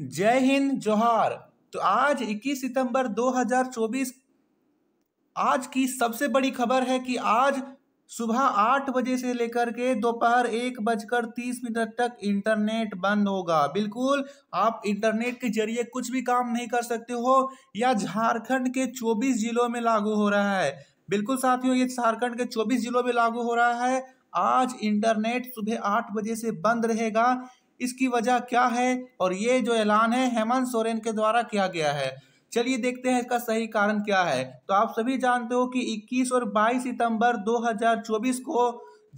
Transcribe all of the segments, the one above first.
जय हिंद जोहार तो आज 21 सितंबर 2024 आज की सबसे बड़ी खबर है कि आज सुबह आठ बजे से लेकर के दोपहर एक बजकर तीस मिनट तक इंटरनेट बंद होगा बिल्कुल आप इंटरनेट के जरिए कुछ भी काम नहीं कर सकते हो या झारखंड के 24 जिलों में लागू हो रहा है बिल्कुल साथियों ये झारखंड के 24 जिलों में लागू हो रहा है आज इंटरनेट सुबह आठ बजे से बंद रहेगा इसकी वजह क्या है और ये जो ऐलान है हेमंत सोरेन के द्वारा किया गया है चलिए देखते हैं इसका सही कारण क्या है तो आप सभी जानते हो कि 21 और 22 सितंबर 2024 को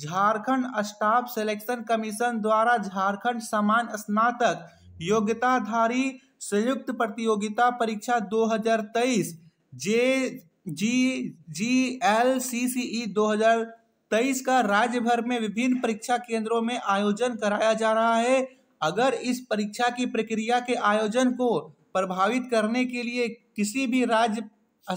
झारखंड स्टाफ सिलेक्शन कमीशन द्वारा झारखंड समान स्नातक योग्यताधारी संयुक्त प्रतियोगिता परीक्षा 2023 जे जी जी एल सी सी ई तेईस का राज्य भर में विभिन्न परीक्षा केंद्रों में आयोजन कराया जा रहा है अगर इस परीक्षा की प्रक्रिया के आयोजन को प्रभावित करने के लिए किसी भी राज्य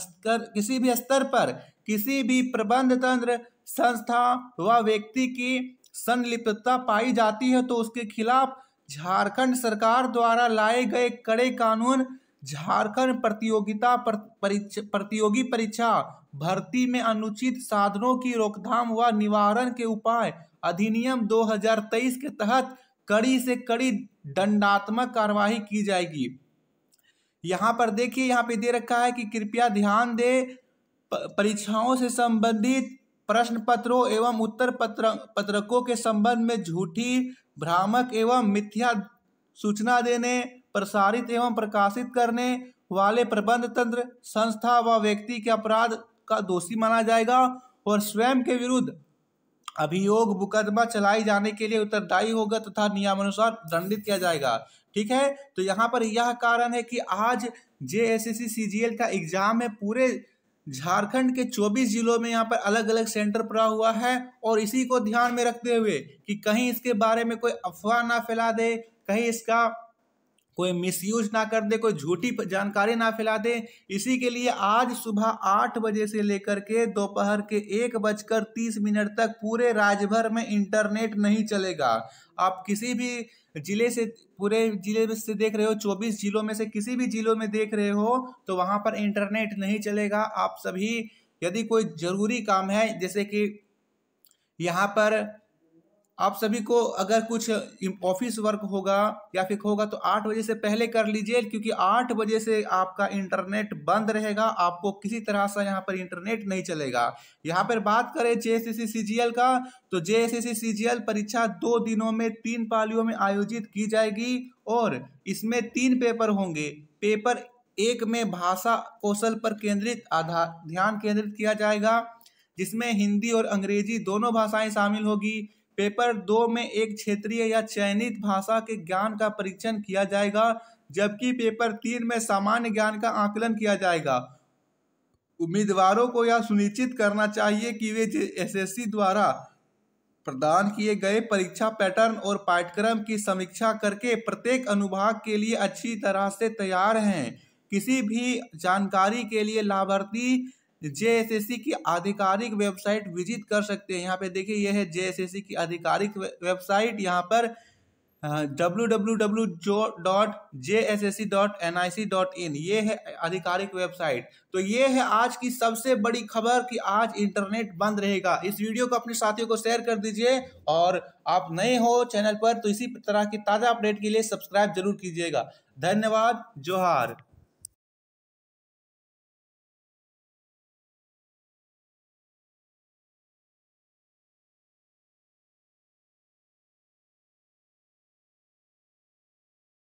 स्तर किसी भी स्तर पर किसी भी प्रबंध तंत्र संस्था व व्यक्ति की संलिप्तता पाई जाती है तो उसके खिलाफ झारखंड सरकार द्वारा लाए गए कड़े कानून झारखंड प्रतियोगिता प्रतियोगी परीक्षा भर्ती में अनुचित साधनों की रोकथाम व निवारण के उपाय अधिनियम 2023 के तहत कड़ी से कड़ी दंडात्मक कार्रवाई की जाएगी यहाँ पर देखिए यहाँ पे दे रखा है कि कृपया ध्यान दे परीक्षाओं से संबंधित प्रश्न पत्रों एवं उत्तर पत्र पत्रकों के संबंध में झूठी भ्रामक एवं मिथ्या सूचना देने प्रसारित एवं प्रकाशित करने वाले प्रबंध तंत्र संस्था व व्यक्ति के अपराध का दोषी माना जाएगा और स्वयं के विरुद्ध अभियोग मुकदमा चलाए जाने के लिए उत्तरदायी होगा तथा नियमानुसार दंडित किया जाएगा ठीक है तो यहाँ पर यह कारण है कि आज जे एस एस का एग्जाम है पूरे झारखंड के 24 जिलों में यहाँ पर अलग अलग सेंटर पड़ा हुआ है और इसी को ध्यान में रखते हुए कि कहीं इसके बारे में कोई अफवाह ना फैला दे कहीं इसका कोई मिसयूज ना कर दे कोई झूठी जानकारी ना फैला दे इसी के लिए आज सुबह आठ बजे से लेकर के दोपहर के एक बजकर तीस मिनट तक पूरे राज्य भर में इंटरनेट नहीं चलेगा आप किसी भी जिले से पूरे जिले से देख रहे हो चौबीस जिलों में से किसी भी जिलों में देख रहे हो तो वहाँ पर इंटरनेट नहीं चलेगा आप सभी यदि कोई ज़रूरी काम है जैसे कि यहाँ पर आप सभी को अगर कुछ ऑफिस वर्क होगा या फिर होगा तो आठ बजे से पहले कर लीजिए क्योंकि आठ बजे से आपका इंटरनेट बंद रहेगा आपको किसी तरह से यहाँ पर इंटरनेट नहीं चलेगा यहाँ पर बात करें जे एस का तो जे एस परीक्षा दो दिनों में तीन पालियों में आयोजित की जाएगी और इसमें तीन पेपर होंगे पेपर एक में भाषा कौशल पर केंद्रित आधार ध्यान केंद्रित किया जाएगा जिसमें हिंदी और अंग्रेजी दोनों भाषाएं शामिल होगी पेपर दो में एक क्षेत्रीय या चयनित भाषा के ज्ञान का परीक्षण किया जाएगा जबकि पेपर तीन में सामान्य ज्ञान का आकलन किया जाएगा उम्मीदवारों को यह सुनिश्चित करना चाहिए कि वे एस द्वारा प्रदान किए गए परीक्षा पैटर्न और पाठ्यक्रम की समीक्षा करके प्रत्येक अनुभाग के लिए अच्छी तरह से तैयार हैं किसी भी जानकारी के लिए लाभार्थी जेएसएससी की आधिकारिक वेबसाइट विजिट कर सकते हैं यहाँ पे देखिए यह है जेएसएससी की आधिकारिक वेबसाइट यहाँ पर W W W dot J S S C dot N I C dot in ये है आधिकारिक वेबसाइट तो ये है आज की सबसे बड़ी खबर कि आज इंटरनेट बंद रहेगा इस वीडियो को अपने साथियों को शेयर कर दीजिए और आप नए हो चैनल पर तो इसी तरह की ताज़ा अपडेट के लिए सब्सक्राइब जरूर कीजिएगा धन्यवाद जोहार